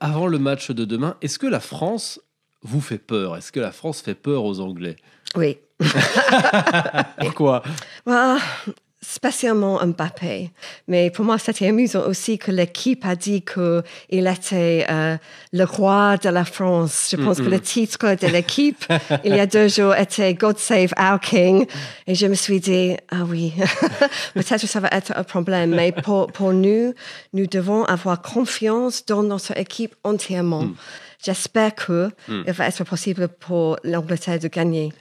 avant le match de demain, est-ce que la France vous fait peur Est-ce que la France fait peur aux Anglais Oui. Pourquoi bah, Spécialement Mbappé. Mais pour moi, c'était amusant aussi que l'équipe a dit qu'il était euh, le roi de la France. Je pense que le titre de l'équipe, il y a deux jours, était God Save Our King. Et je me suis dit, ah oui, peut-être que ça va être un problème. Mais pour, pour nous, nous devons avoir confiance dans notre équipe entièrement. Mm. J'espère qu'il mm. il va être possible pour l'Angleterre de gagner.